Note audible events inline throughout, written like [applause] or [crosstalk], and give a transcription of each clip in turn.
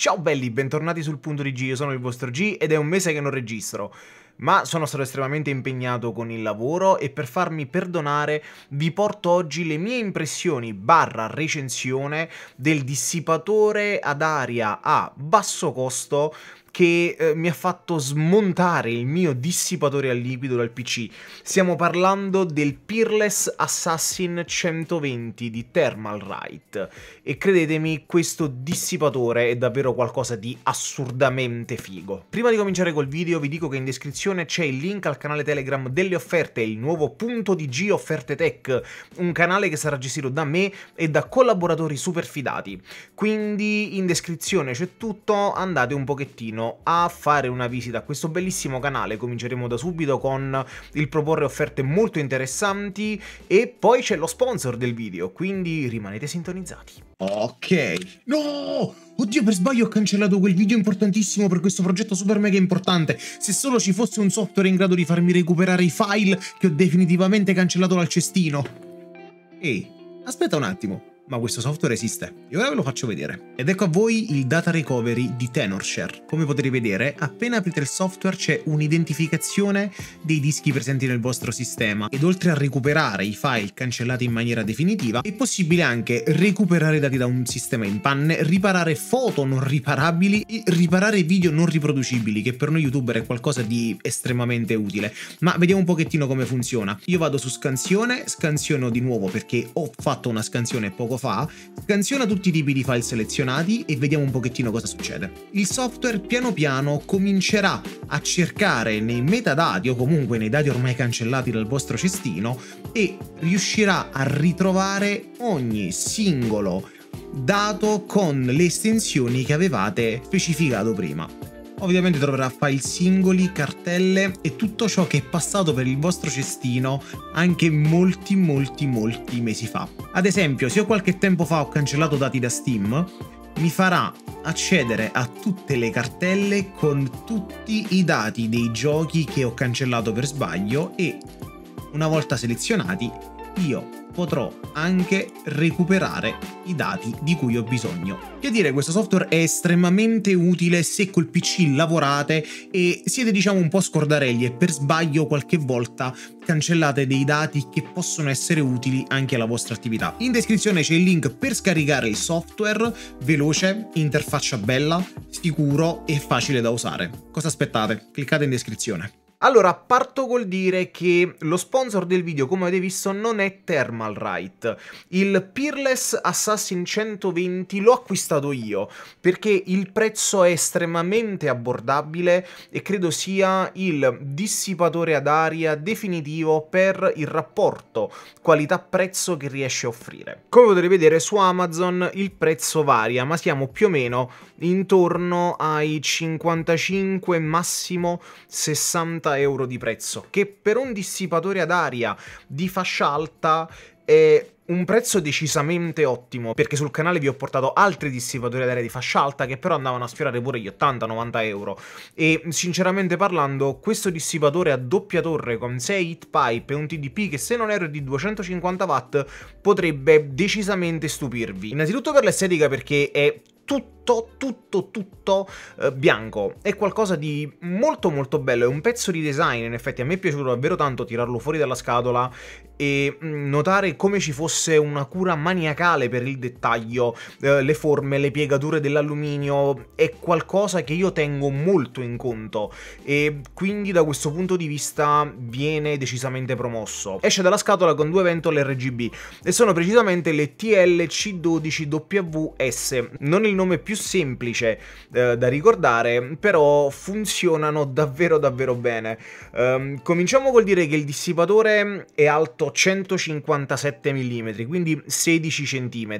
Ciao belli, bentornati sul punto di G, io sono il vostro G ed è un mese che non registro ma sono stato estremamente impegnato con il lavoro e per farmi perdonare vi porto oggi le mie impressioni barra recensione del dissipatore ad aria a basso costo che eh, mi ha fatto smontare il mio dissipatore a liquido dal PC. Stiamo parlando del Peerless Assassin 120 di Thermalright e credetemi questo dissipatore è davvero qualcosa di assurdamente figo. Prima di cominciare col video vi dico che in descrizione descrizione c'è il link al canale Telegram delle offerte, il nuovo punto di G Offerte Tech, un canale che sarà gestito da me e da collaboratori super fidati. Quindi in descrizione c'è tutto, andate un pochettino a fare una visita a questo bellissimo canale, cominceremo da subito con il proporre offerte molto interessanti e poi c'è lo sponsor del video, quindi rimanete sintonizzati. Ok. No! Oddio, per sbaglio ho cancellato quel video importantissimo per questo progetto super mega importante. Se solo ci fosse un software in grado di farmi recuperare i file che ho definitivamente cancellato dal cestino. Ehi, aspetta un attimo ma questo software esiste. E ora ve lo faccio vedere. Ed ecco a voi il data recovery di TenorShare. Come potete vedere, appena aprite il software c'è un'identificazione dei dischi presenti nel vostro sistema ed oltre a recuperare i file cancellati in maniera definitiva, è possibile anche recuperare dati da un sistema in panne, riparare foto non riparabili e riparare video non riproducibili, che per noi youtuber è qualcosa di estremamente utile. Ma vediamo un pochettino come funziona. Io vado su scansione, scansiono di nuovo perché ho fatto una scansione poco fa fa, scansiona tutti i tipi di file selezionati e vediamo un pochettino cosa succede. Il software piano piano comincerà a cercare nei metadati o comunque nei dati ormai cancellati dal vostro cestino e riuscirà a ritrovare ogni singolo dato con le estensioni che avevate specificato prima. Ovviamente troverà file singoli, cartelle e tutto ciò che è passato per il vostro cestino anche molti molti molti mesi fa. Ad esempio, se io qualche tempo fa ho cancellato dati da Steam, mi farà accedere a tutte le cartelle con tutti i dati dei giochi che ho cancellato per sbaglio e una volta selezionati io potrò anche recuperare i dati di cui ho bisogno. Che dire, questo software è estremamente utile se col PC lavorate e siete diciamo un po' scordarelli e per sbaglio qualche volta cancellate dei dati che possono essere utili anche alla vostra attività. In descrizione c'è il link per scaricare il software, veloce, interfaccia bella, sicuro e facile da usare. Cosa aspettate? Cliccate in descrizione. Allora, parto col dire che lo sponsor del video, come avete visto, non è Thermalright. Il Peerless Assassin 120 l'ho acquistato io, perché il prezzo è estremamente abbordabile e credo sia il dissipatore ad aria definitivo per il rapporto qualità-prezzo che riesce a offrire. Come potete vedere su Amazon il prezzo varia, ma siamo più o meno intorno ai 55 massimo 60 euro di prezzo, che per un dissipatore ad aria di fascia alta è un prezzo decisamente ottimo, perché sul canale vi ho portato altri dissipatori ad aria di fascia alta che però andavano a sfiorare pure gli 80-90 euro. E sinceramente parlando, questo dissipatore a doppia torre con 6 heat pipe e un TDP che se non erro di 250 watt potrebbe decisamente stupirvi. Innanzitutto per l'estetica perché è tutto tutto, tutto, tutto eh, bianco. È qualcosa di molto molto bello, è un pezzo di design, in effetti a me è piaciuto davvero tanto tirarlo fuori dalla scatola e mm, notare come ci fosse una cura maniacale per il dettaglio, eh, le forme, le piegature dell'alluminio, è qualcosa che io tengo molto in conto e quindi da questo punto di vista viene decisamente promosso. Esce dalla scatola con due ventole RGB e sono precisamente le TLC12WS, non il nome più semplice eh, da ricordare, però funzionano davvero davvero bene. Um, cominciamo col dire che il dissipatore è alto 157 mm, quindi 16 cm,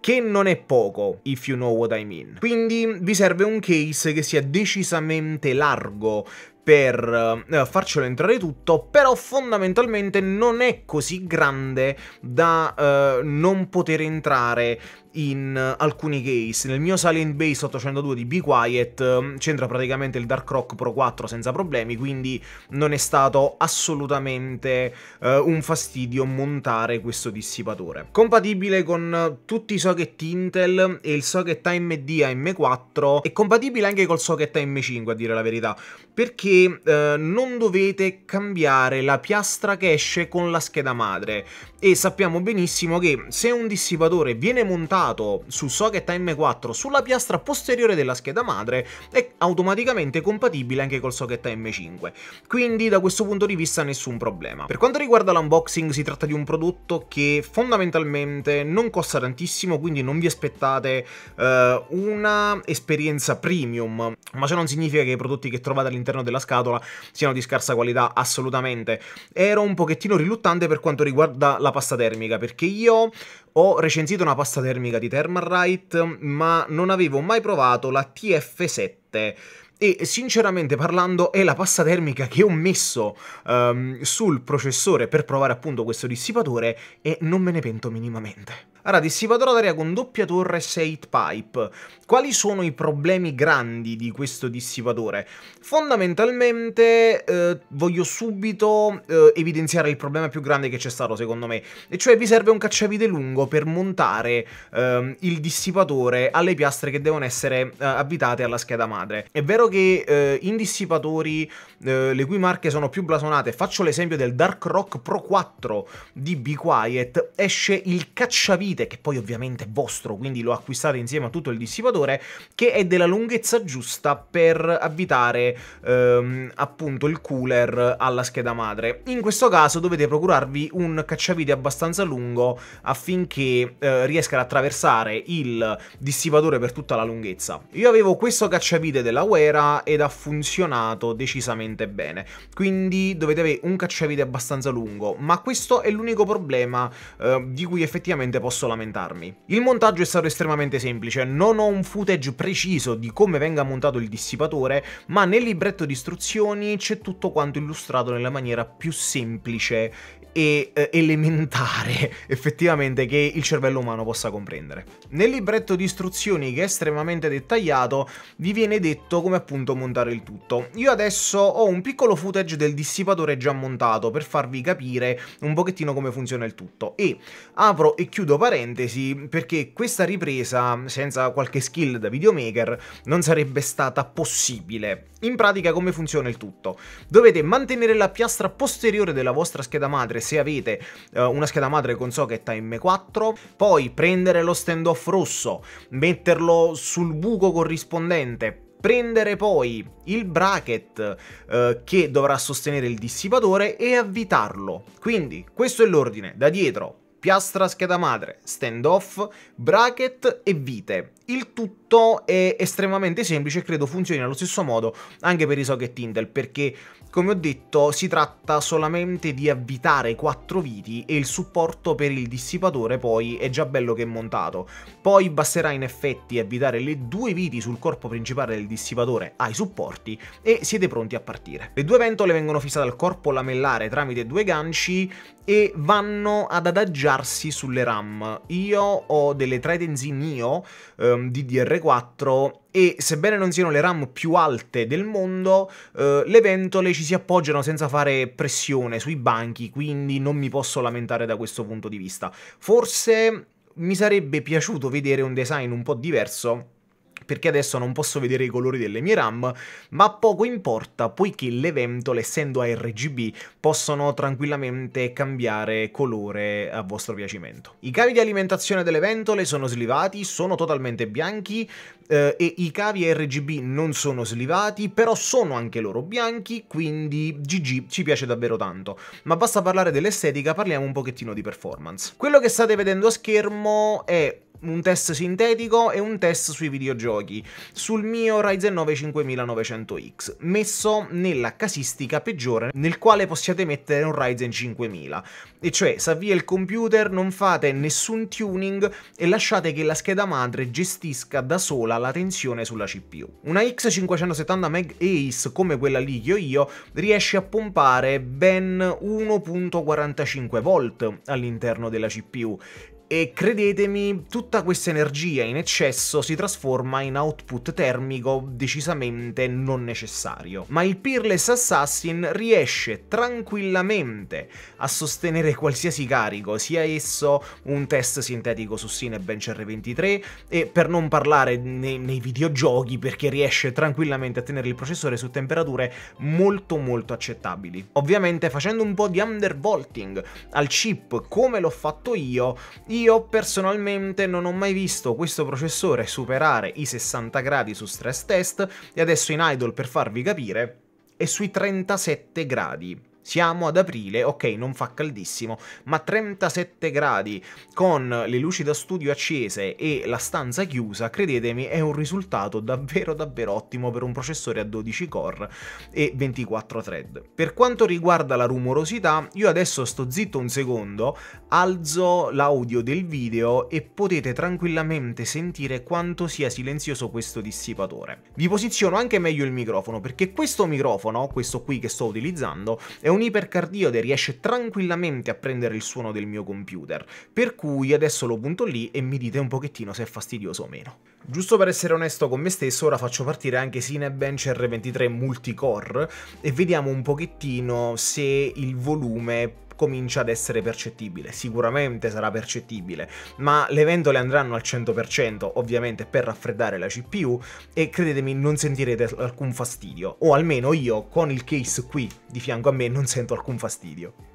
che non è poco, if you know what I mean. Quindi vi serve un case che sia decisamente largo per eh, farcelo entrare tutto, però fondamentalmente non è così grande da eh, non poter entrare in eh, alcuni case. Nel mio Silent Base 802 di Be Quiet mm, c'entra praticamente il Dark Rock Pro 4 senza problemi, quindi non è stato assolutamente eh, un fastidio montare questo dissipatore. Compatibile con tutti i socket Intel e il socket AMD AM4 è compatibile anche col socket AM5 a dire la verità, perché eh, non dovete cambiare la piastra che esce con la scheda madre e sappiamo benissimo che se un dissipatore viene montato piazzato su socket AM4 sulla piastra posteriore della scheda madre è automaticamente compatibile anche col socket AM5, quindi da questo punto di vista nessun problema. Per quanto riguarda l'unboxing si tratta di un prodotto che fondamentalmente non costa tantissimo, quindi non vi aspettate eh, una esperienza premium, ma ciò non significa che i prodotti che trovate all'interno della scatola siano di scarsa qualità assolutamente. Ero un pochettino riluttante per quanto riguarda la pasta termica, perché io ho recensito una pasta termica amica di Thermalright, ma non avevo mai provato la TF7 e sinceramente parlando è la pasta termica che ho messo um, sul processore per provare appunto questo dissipatore e non me ne pento minimamente. Allora, dissipatore d'aria con doppia torre e 6 pipe. Quali sono i problemi grandi di questo dissipatore? Fondamentalmente eh, voglio subito eh, evidenziare il problema più grande che c'è stato secondo me, e cioè vi serve un cacciavite lungo per montare eh, il dissipatore alle piastre che devono essere eh, abitate alla scheda madre. È vero che eh, in dissipatori eh, le cui marche sono più blasonate, faccio l'esempio del Dark Rock Pro 4 di Be Quiet, esce il cacciavite aprite, che poi ovviamente è vostro, quindi lo acquistate insieme a tutto il dissipatore, che è della lunghezza giusta per avvitare ehm, appunto il cooler alla scheda madre. In questo caso dovete procurarvi un cacciavite abbastanza lungo affinché eh, riesca ad attraversare il dissipatore per tutta la lunghezza. Io avevo questo cacciavite della Wera ed ha funzionato decisamente bene, quindi dovete avere un cacciavite abbastanza lungo, ma questo è l'unico problema eh, di cui effettivamente posso posso lamentarmi. Il montaggio è stato estremamente semplice, non ho un footage preciso di come venga montato il dissipatore, ma nel libretto di istruzioni c'è tutto quanto illustrato nella maniera più semplice e eh, elementare [laughs] effettivamente che il cervello umano possa comprendere. Nel libretto di istruzioni che è estremamente dettagliato vi viene detto come appunto montare il tutto. Io adesso ho un piccolo footage del dissipatore già montato per farvi capire un pochettino come funziona il tutto e apro e chiudo parentesi perché questa ripresa senza qualche skill da videomaker non sarebbe stata possibile. In pratica come funziona il tutto? Dovete mantenere la piastra posteriore della vostra scheda madre se avete eh, una scheda madre con socket a M4, poi prendere lo standoff rosso, metterlo sul buco corrispondente, prendere poi il bracket eh, che dovrà sostenere il dissipatore e avvitarlo. Quindi questo è l'ordine, da dietro piastra scheda madre, standoff, bracket e vite. Il tutto è estremamente semplice e credo funzioni allo stesso modo anche per i socket Intel perché come ho detto, si tratta solamente di avvitare quattro viti e il supporto per il dissipatore poi è già bello che è montato. Poi basterà in effetti avvitare le due viti sul corpo principale del dissipatore ai supporti e siete pronti a partire. Le due ventole vengono fissate al corpo lamellare tramite due ganci e vanno ad adagiarsi sulle RAM. Io ho delle Tridenzin Neo ehm, DDR4 e sebbene non siano le RAM più alte del mondo, eh, le ventole ci si appoggiano senza fare pressione sui banchi, quindi non mi posso lamentare da questo punto di vista. Forse mi sarebbe piaciuto vedere un design un po' diverso perché adesso non posso vedere i colori delle mie RAM, ma poco importa poiché le ventole, essendo RGB, possono tranquillamente cambiare colore a vostro piacimento. I cavi di alimentazione delle ventole sono slivati, sono totalmente bianchi eh, e i cavi RGB non sono slivati, però sono anche loro bianchi, quindi GG ci piace davvero tanto. Ma basta parlare dell'estetica, parliamo un pochettino di performance. Quello che state vedendo a schermo è un test sintetico e un test sui videogiochi sul mio Ryzen 9 5900X, messo nella casistica peggiore nel quale possiate mettere un Ryzen 5000, e cioè avvia il computer, non fate nessun tuning e lasciate che la scheda madre gestisca da sola la tensione sulla CPU. Una X570 Meg Ace come quella lì che ho io riesce a pompare ben 1.45 volt all'interno della CPU e credetemi, tutta questa energia in eccesso si trasforma in output termico decisamente non necessario. Ma il Peerless Assassin riesce tranquillamente a sostenere qualsiasi carico, sia esso un test sintetico su Cinebench R23 e per non parlare nei, nei videogiochi perché riesce tranquillamente a tenere il processore su temperature molto molto accettabili. Ovviamente facendo un po' di undervolting al chip come l'ho fatto io io personalmente non ho mai visto questo processore superare i 60 gradi su stress test e adesso in idle per farvi capire è sui 37 gradi. Siamo ad aprile, ok, non fa caldissimo, ma 37 gradi con le luci da studio accese e la stanza chiusa, credetemi, è un risultato davvero davvero ottimo per un processore a 12 core e 24 thread. Per quanto riguarda la rumorosità, io adesso sto zitto un secondo, alzo l'audio del video e potete tranquillamente sentire quanto sia silenzioso questo dissipatore. Vi posiziono anche meglio il microfono perché questo microfono, questo qui che sto utilizzando, è un un ipercardiode riesce tranquillamente a prendere il suono del mio computer, per cui adesso lo punto lì e mi dite un pochettino se è fastidioso o meno. Giusto per essere onesto con me stesso, ora faccio partire anche Cinebench R23 Multicore e vediamo un pochettino se il volume comincia ad essere percettibile. Sicuramente sarà percettibile, ma le ventole andranno al 100%, ovviamente per raffreddare la CPU, e credetemi non sentirete alcun fastidio, o almeno io con il case qui di fianco a me non sento alcun fastidio.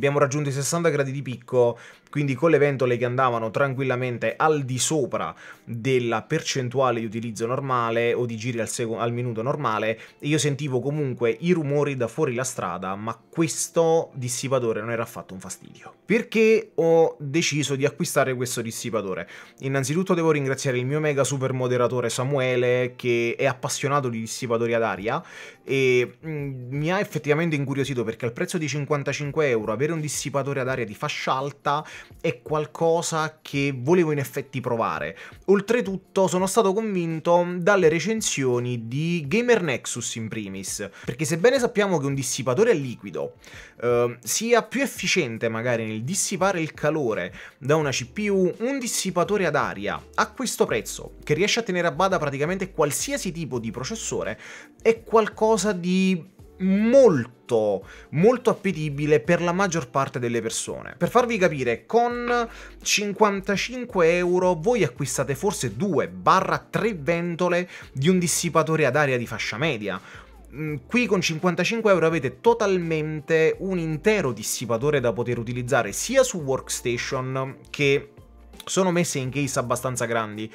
abbiamo raggiunto i 60 gradi di picco, quindi con le ventole che andavano tranquillamente al di sopra della percentuale di utilizzo normale o di giri al, al minuto normale, io sentivo comunque i rumori da fuori la strada, ma questo dissipatore non era affatto un fastidio. Perché ho deciso di acquistare questo dissipatore? Innanzitutto devo ringraziare il mio mega super moderatore Samuele che è appassionato di dissipatori ad aria e mm, mi ha effettivamente incuriosito perché al prezzo di 55 euro aver avere un dissipatore ad aria di fascia alta è qualcosa che volevo in effetti provare. Oltretutto sono stato convinto dalle recensioni di Gamer Nexus in primis, perché sebbene sappiamo che un dissipatore a liquido eh, sia più efficiente magari nel dissipare il calore da una CPU, un dissipatore ad aria a questo prezzo, che riesce a tenere a bada praticamente qualsiasi tipo di processore, è qualcosa di molto molto appetibile per la maggior parte delle persone. Per farvi capire, con 55 euro voi acquistate forse 2-3 barra ventole di un dissipatore ad aria di fascia media, mm, qui con 55 euro avete totalmente un intero dissipatore da poter utilizzare sia su workstation che sono messe in case abbastanza grandi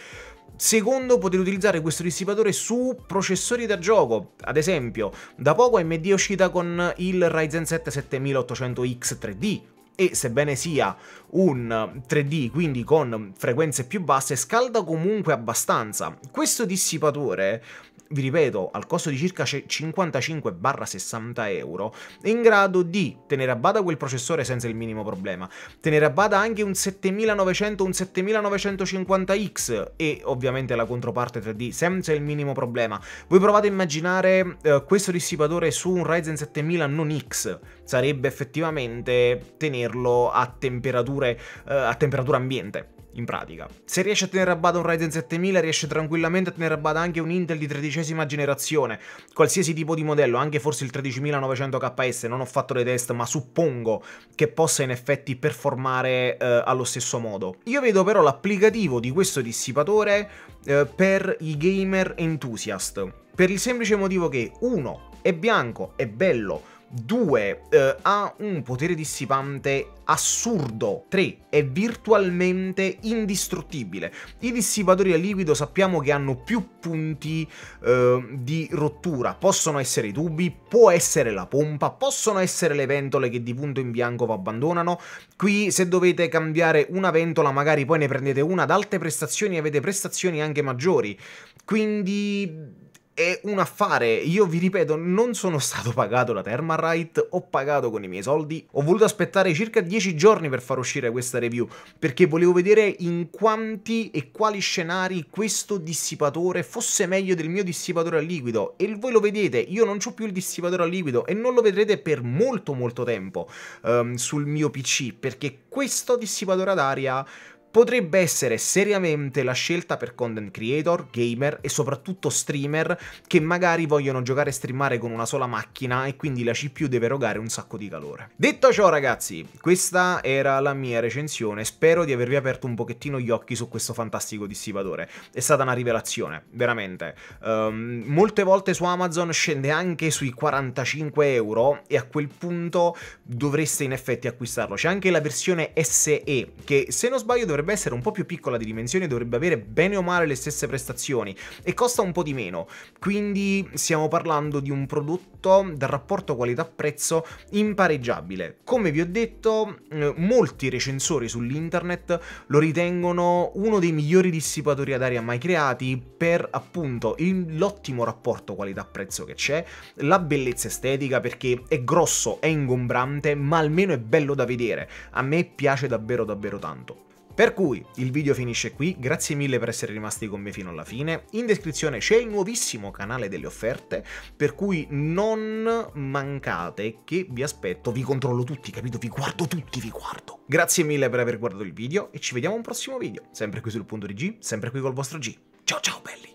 Secondo, potete utilizzare questo dissipatore su processori da gioco. Ad esempio, da poco AMD è uscita con il Ryzen 7 7800X 3D, e sebbene sia un 3D, quindi con frequenze più basse, scalda comunque abbastanza. Questo dissipatore vi ripeto, al costo di circa 55-60 euro, è in grado di tenere a bada quel processore senza il minimo problema, tenere a bada anche un 7900, un 7950X e ovviamente la controparte 3D senza il minimo problema. Voi provate a immaginare eh, questo dissipatore su un Ryzen 7000 non X, sarebbe effettivamente tenerlo a temperature eh, a temperatura ambiente in pratica. Se riesce a tenere a bada un Ryzen 7000 riesce tranquillamente a tenere a bada anche un Intel di tredicesima generazione, qualsiasi tipo di modello, anche forse il 13900KS, non ho fatto le test ma suppongo che possa in effetti performare eh, allo stesso modo. Io vedo però l'applicativo di questo dissipatore eh, per i gamer enthusiast, per il semplice motivo che uno, è bianco, è bello, 2. Eh, ha un potere dissipante assurdo. 3. È virtualmente indistruttibile. I dissipatori a liquido sappiamo che hanno più punti eh, di rottura. Possono essere i tubi, può essere la pompa, possono essere le ventole che di punto in bianco vi abbandonano. Qui se dovete cambiare una ventola magari poi ne prendete una ad alte prestazioni e avete prestazioni anche maggiori. Quindi è un affare. Io vi ripeto, non sono stato pagato la Thermarite, ho pagato con i miei soldi. Ho voluto aspettare circa 10 giorni per far uscire questa review, perché volevo vedere in quanti e quali scenari questo dissipatore fosse meglio del mio dissipatore a liquido. E voi lo vedete, io non ho più il dissipatore a liquido e non lo vedrete per molto molto tempo um, sul mio PC, perché questo dissipatore ad aria potrebbe essere seriamente la scelta per content creator, gamer e soprattutto streamer che magari vogliono giocare e streamare con una sola macchina e quindi la CPU deve erogare un sacco di calore. Detto ciò ragazzi, questa era la mia recensione, spero di avervi aperto un pochettino gli occhi su questo fantastico dissipatore, è stata una rivelazione, veramente. Um, molte volte su Amazon scende anche sui 45 euro e a quel punto dovreste in effetti acquistarlo, c'è anche la versione SE che se non sbaglio dovrebbe dovrebbe essere un po' più piccola di dimensioni, dovrebbe avere bene o male le stesse prestazioni e costa un po' di meno. Quindi stiamo parlando di un prodotto dal rapporto qualità-prezzo impareggiabile. Come vi ho detto, eh, molti recensori sull'internet lo ritengono uno dei migliori dissipatori ad aria mai creati per appunto l'ottimo rapporto qualità-prezzo che c'è, la bellezza estetica perché è grosso, è ingombrante, ma almeno è bello da vedere. A me piace davvero davvero tanto. Per cui il video finisce qui, grazie mille per essere rimasti con me fino alla fine, in descrizione c'è il nuovissimo canale delle offerte, per cui non mancate che vi aspetto, vi controllo tutti, capito? Vi guardo tutti, vi guardo. Grazie mille per aver guardato il video e ci vediamo a un prossimo video, sempre qui sul punto di G, sempre qui col vostro G. Ciao ciao belli!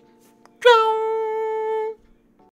Ciao!